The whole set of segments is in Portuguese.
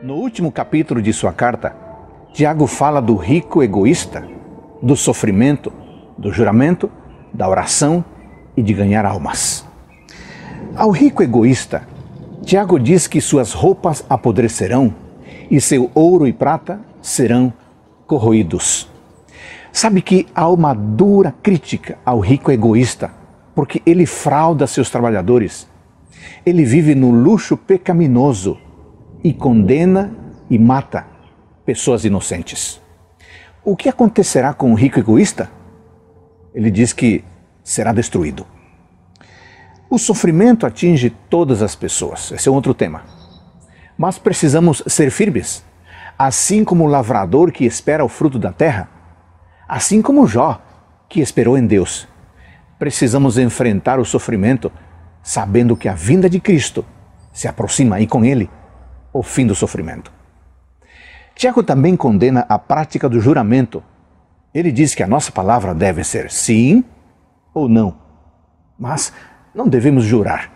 No último capítulo de sua carta, Tiago fala do rico egoísta, do sofrimento, do juramento, da oração e de ganhar almas. Ao rico egoísta, Tiago diz que suas roupas apodrecerão e seu ouro e prata serão corroídos. Sabe que há uma dura crítica ao rico egoísta, porque ele frauda seus trabalhadores. Ele vive no luxo pecaminoso e condena e mata pessoas inocentes. O que acontecerá com o rico egoísta? Ele diz que será destruído. O sofrimento atinge todas as pessoas, esse é outro tema. Mas precisamos ser firmes, assim como o lavrador que espera o fruto da terra, assim como Jó, que esperou em Deus. Precisamos enfrentar o sofrimento sabendo que a vinda de Cristo se aproxima e com ele o fim do sofrimento. Tiago também condena a prática do juramento. Ele diz que a nossa palavra deve ser sim ou não, mas não devemos jurar.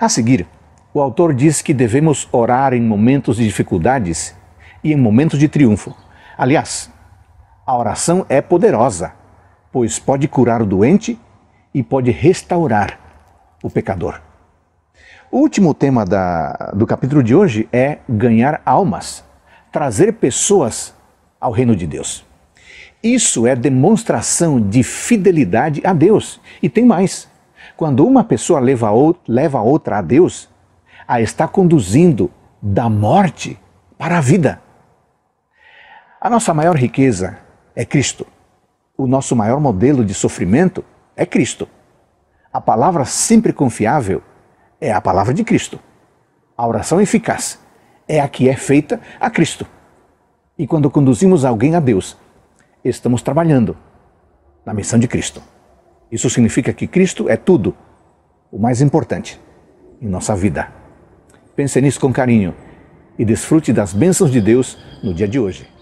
A seguir, o autor diz que devemos orar em momentos de dificuldades e em momentos de triunfo. Aliás, a oração é poderosa, pois pode curar o doente e pode restaurar o pecador. O último tema da, do capítulo de hoje é ganhar almas, trazer pessoas ao reino de Deus. Isso é demonstração de fidelidade a Deus. E tem mais: quando uma pessoa leva, out, leva outra a Deus, a está conduzindo da morte para a vida. A nossa maior riqueza é Cristo. O nosso maior modelo de sofrimento é Cristo. A palavra sempre confiável é a palavra de Cristo. A oração eficaz é a que é feita a Cristo. E quando conduzimos alguém a Deus, estamos trabalhando na missão de Cristo. Isso significa que Cristo é tudo, o mais importante em nossa vida. Pense nisso com carinho e desfrute das bênçãos de Deus no dia de hoje.